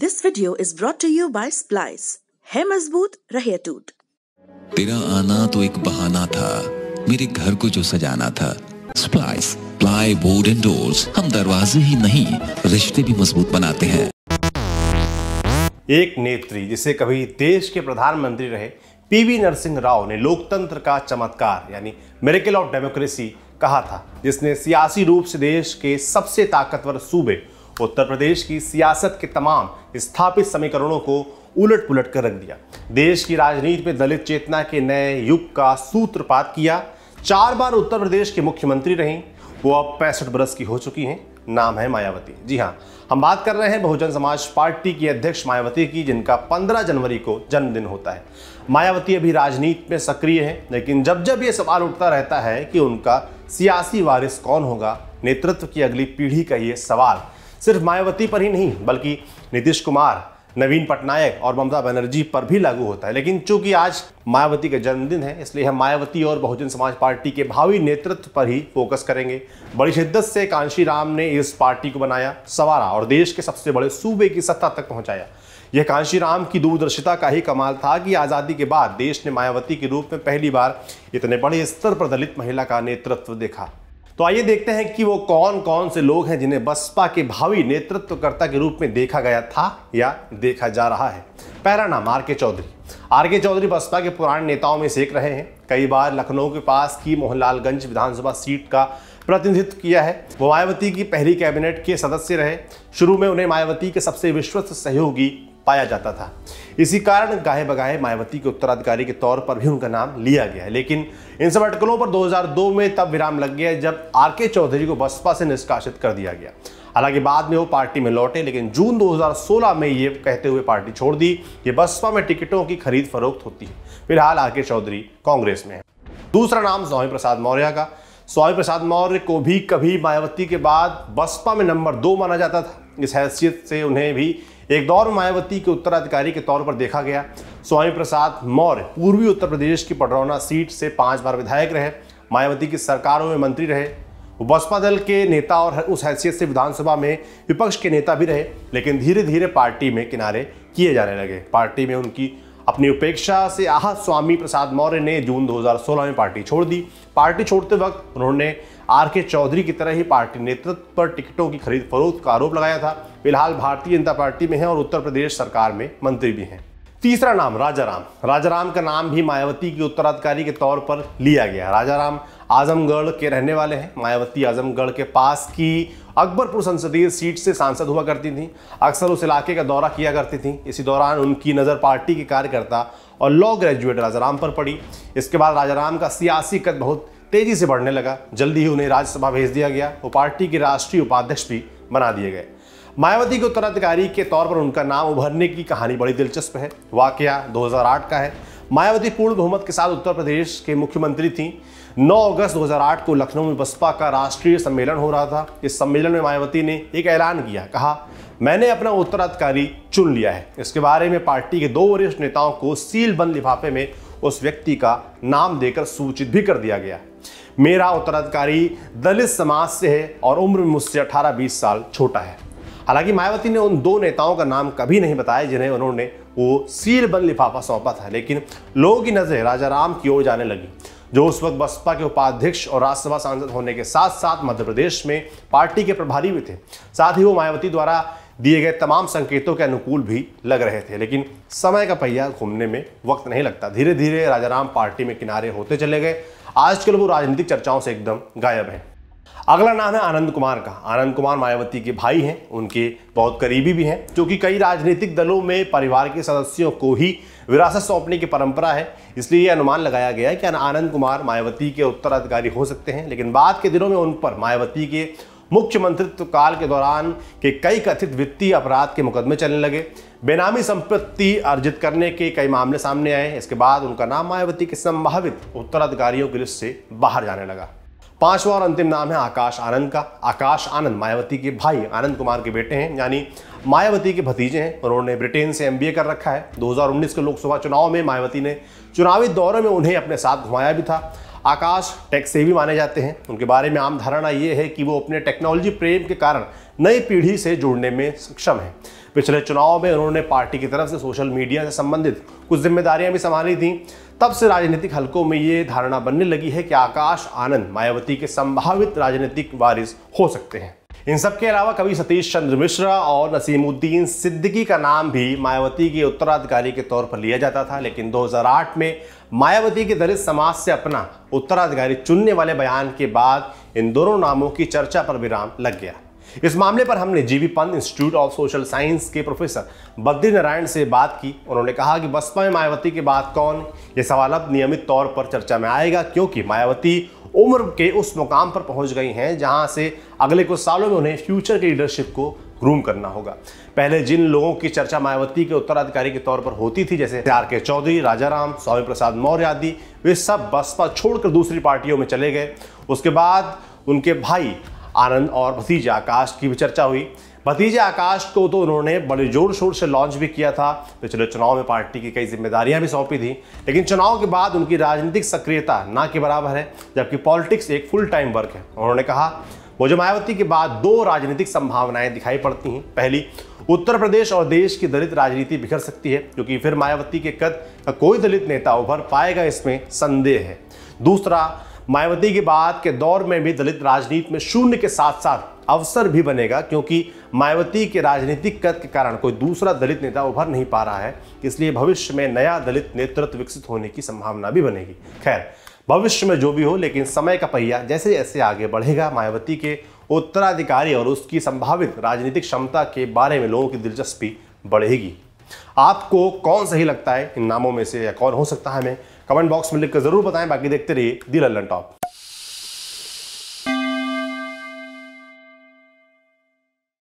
this video is brought to you by Splice है मजबूत रहे टूट तेरा आना तो एक बहाना था मेरे घर को जो सजाना था Splice ply board and doors हम दरवाजे ही नहीं रिश्ते भी मजबूत बनाते हैं एक नेत्री जिसे कभी देश के प्रधानमंत्री रहे पीवी नरसिंह राव ने लोकतंत्र का चमत्कार यानी मेरेकल ऑफ डेमोक्रेसी कहा था जिसने सियासी रूप से देश के सबसे ताकतवर सूबे उत्तर प्रदेश की सियासत के तमाम स्थापित समीकरणों को उलट पुलट कर रख दिया देश की राजनीति में दलित चेतना के नए युग का सूत्रपात किया चार बार उत्तर प्रदेश के मुख्यमंत्री रहीं वो अब पैंसठ बरस की हो चुकी हैं नाम है मायावती जी हाँ हम बात कर रहे हैं बहुजन समाज पार्टी की अध्यक्ष मायावती की जिनका 15 जनवरी को जन्मदिन होता है मायावती अभी राजनीति में सक्रिय हैं लेकिन जब जब ये सवाल उठता रहता है कि उनका सियासी वारिस कौन होगा नेतृत्व की अगली पीढ़ी का ये सवाल सिर्फ मायावती पर ही नहीं बल्कि नीतीश कुमार नवीन पटनायक और ममता बनर्जी पर भी लागू होता है लेकिन चूंकि आज मायावती का जन्मदिन है इसलिए हम मायावती और बहुजन समाज पार्टी के भावी नेतृत्व पर ही फोकस करेंगे बड़ी शिद्दत से कांशी राम ने इस पार्टी को बनाया सवारा और देश के सबसे बड़े सूबे की सत्ता तक पहुंचाया यह कांशी राम की दूरदर्शिता का ही कमाल था कि आज़ादी के बाद देश ने मायावती के रूप में पहली बार इतने बड़े स्तर पर दलित महिला का नेतृत्व देखा तो आइए देखते हैं कि वो कौन कौन से लोग हैं जिन्हें बसपा के भावी नेतृत्वकर्ता के रूप में देखा गया था या देखा जा रहा है पहला नाम आर के चौधरी आर के चौधरी बसपा के पुराने नेताओं में से एक रहे हैं कई बार लखनऊ के पास की मोहनलालगंज विधानसभा सीट का प्रतिनिधित्व किया है वो मायावती की पहली कैबिनेट के सदस्य रहे शुरू में उन्हें मायावती के सबसे विश्वस्त सहयोगी पाया जाता था इसी कारण गाहे बगाहे मायावती के उत्तराधिकारी के तौर पर भी उनका नाम लिया गया है लेकिन इन सब अटकलों पर 2002 में तब विराम लग गया जब आर के चौधरी को बसपा से निष्कासित कर दिया गया हालांकि बाद में वो पार्टी में लौटे लेकिन जून 2016 में ये कहते हुए पार्टी छोड़ दी कि बसपा में टिकटों की खरीद फरोख्त होती है फिलहाल आर के चौधरी कांग्रेस में है दूसरा नाम स्वामी प्रसाद मौर्य का स्वामी प्रसाद मौर्य को भी कभी मायावती के बाद बसपा में नंबर दो माना जाता था इस हैसियत से उन्हें भी एक दौर में मायावती के उत्तराधिकारी के तौर पर देखा गया स्वामी प्रसाद मौर्य पूर्वी उत्तर प्रदेश की पडरौना सीट से पांच बार विधायक रहे मायावती की सरकारों में मंत्री रहे बसपा दल के नेता और उस हैसियत से विधानसभा में विपक्ष के नेता भी रहे लेकिन धीरे धीरे पार्टी में किनारे किए जाने लगे पार्टी में उनकी अपनी उपेक्षा से आह स्वामी प्रसाद मौर्य ने जून 2016 में पार्टी छोड़ दी पार्टी छोड़ते वक्त उन्होंने आर के चौधरी की तरह ही पार्टी नेतृत्व पर टिकटों की खरीद फरोख्त का आरोप लगाया था फिलहाल भारतीय जनता पार्टी में हैं और उत्तर प्रदेश सरकार में मंत्री भी हैं तीसरा नाम राजा राम राजा राम का नाम भी मायावती के उत्तराधिकारी के तौर पर लिया गया राजा राम आजमगढ़ के रहने वाले हैं मायावती आजमगढ़ के पास की अकबरपुर संसदीय सीट से सांसद हुआ करती थी अक्सर उस इलाके का दौरा किया करती थी इसी दौरान उनकी नज़र पार्टी के कार्यकर्ता और लॉ ग्रेजुएट राजा राम पर पड़ी इसके बाद राजा राम का सियासी कद बहुत तेज़ी से बढ़ने लगा जल्दी ही उन्हें राज्यसभा भेज दिया गया वो पार्टी के राष्ट्रीय उपाध्यक्ष भी बना दिए गए मायावती के उत्तराधिकारी के तौर पर उनका नाम उभरने की कहानी बड़ी दिलचस्प है वाक्य 2008 का है मायावती पूर्ण बहुमत के साथ उत्तर प्रदेश के मुख्यमंत्री थी 9 अगस्त 2008 को लखनऊ में बसपा का राष्ट्रीय सम्मेलन हो रहा था इस सम्मेलन में मायावती ने एक ऐलान किया कहा मैंने अपना उत्तराधिकारी चुन लिया है इसके बारे में पार्टी के दो वरिष्ठ नेताओं को सीलबंद लिफाफे में उस व्यक्ति का नाम देकर सूचित भी कर दिया गया मेरा उत्तराधिकारी दलित समाज से है और उम्र मुझसे 18-20 साल छोटा है हालांकि मायावती ने उन दो नेताओं का नाम कभी नहीं बताया जिन्हें उन्होंने वो सील बंद लिफाफा सौंपा था लेकिन लोगों की नज़रें राजा राम की ओर जाने लगी जो उस वक्त बसपा के उपाध्यक्ष और राज्यसभा सांसद होने के साथ साथ मध्य प्रदेश में पार्टी के प्रभारी भी थे साथ ही वो मायावती द्वारा दिए गए तमाम संकेतों के अनुकूल भी लग रहे थे लेकिन समय का पहिया घूमने में वक्त नहीं लगता धीरे धीरे राजाराम पार्टी में किनारे होते चले गए आजकल वो राजनीतिक चर्चाओं से एकदम गायब हैं अगला नाम है आनंद कुमार का आनंद कुमार मायावती के भाई हैं उनके बहुत करीबी भी हैं जो कि कई राजनीतिक दलों में परिवार के सदस्यों को ही विरासत सौंपने की परंपरा है इसलिए यह अनुमान लगाया गया है कि आनंद कुमार मायावती के उत्तराधिकारी हो सकते हैं लेकिन बाद के दिनों में उन पर मायावती के मुख्यमंत्रित्व काल के दौरान के कई कथित वित्तीय अपराध के मुकदमे चलने लगे बेनामी संपत्ति अर्जित करने के कई मामले सामने आए इसके बाद उनका नाम मायावती के संभावित उत्तराधिकारियों की लिस्ट से बाहर जाने लगा पांचवा और अंतिम नाम है आकाश आनंद का आकाश आनंद मायावती के भाई आनंद कुमार के बेटे हैं यानी मायावती के भतीजे हैं उन्होंने ब्रिटेन से एमबीए कर रखा है 2019 के लोकसभा चुनाव में मायावती ने चुनावी दौरे में उन्हें अपने साथ घुमाया भी था आकाश टेक से भी माने जाते हैं उनके बारे में आम धारणा ये है कि वो अपने टेक्नोलॉजी प्रेम के कारण नई पीढ़ी से जुड़ने में सक्षम है पिछले चुनाव में उन्होंने पार्टी की तरफ से सोशल मीडिया से संबंधित कुछ जिम्मेदारियां भी संभाली थी तब से राजनीतिक हलकों में ये धारणा बनने लगी है कि आकाश आनंद मायावती के संभावित राजनीतिक वारिस हो सकते हैं इन सब के अलावा कवि सतीश चंद्र मिश्रा और नसीमुद्दीन सिद्दीकी का नाम भी मायावती के उत्तराधिकारी के तौर पर लिया जाता था लेकिन 2008 में मायावती के दलित समाज से अपना उत्तराधिकारी चुनने वाले बयान के बाद इन दोनों नामों की चर्चा पर विराम लग गया इस मामले पर हमने G B Pant institute of social science के प्रोफेसर बद्री नारायण से बात की उन्होंने कहा कि बसपा में मायावती के बाद कौन ये सवाल अब नियमित तौर पर चर्चा में आएगा क्योंकि मायावती उम्र के उस मुकाम पर पहुंच गई हैं जहां से अगले कुछ सालों में उन्हें फ्यूचर की लीडरशिप को ग्रूम करना होगा पहले जिन लोगों की चर्चा मायावती के उत्तराधिकारी के तौर पर होती थी जैसे आर के चौधरी राजाराम स्वामी प्रसाद मौर्य आदि वे सब बसपा छोड़कर दूसरी पार्टियों में चले गए उसके बाद उनके भाई आनंद और भतीजा आकाश की भी चर्चा हुई भतीजा आकाश को तो उन्होंने बड़े जोर शोर से लॉन्च भी किया था पिछले चुनाव में पार्टी की कई जिम्मेदारियां भी सौंपी थी लेकिन चुनाव के बाद उनकी राजनीतिक सक्रियता ना के बराबर है जबकि पॉलिटिक्स एक फुल टाइम वर्क है उन्होंने कहा मुझे मायावती के बाद दो राजनीतिक संभावनाएं दिखाई पड़ती हैं पहली उत्तर प्रदेश और देश की दलित राजनीति बिखर सकती है क्योंकि फिर मायावती के कद का कोई दलित नेता उभर पाएगा इसमें संदेह है दूसरा मायावती के बाद के दौर में भी दलित राजनीति में शून्य के साथ साथ अवसर भी बनेगा क्योंकि मायावती के राजनीतिक कद के कारण कोई दूसरा दलित नेता उभर नहीं पा रहा है इसलिए भविष्य में नया दलित नेतृत्व विकसित होने की संभावना भी बनेगी खैर भविष्य में जो भी हो लेकिन समय का पहिया जैसे जैसे आगे बढ़ेगा मायावती के उत्तराधिकारी और उसकी संभावित राजनीतिक क्षमता के बारे में लोगों की दिलचस्पी बढ़ेगी आपको कौन सही लगता है इन नामों में से या कौन हो सकता है हमें कमेंट बॉक्स में लिखकर जरूर बताएं बाकी देखते रहिए दी लल्लन टॉप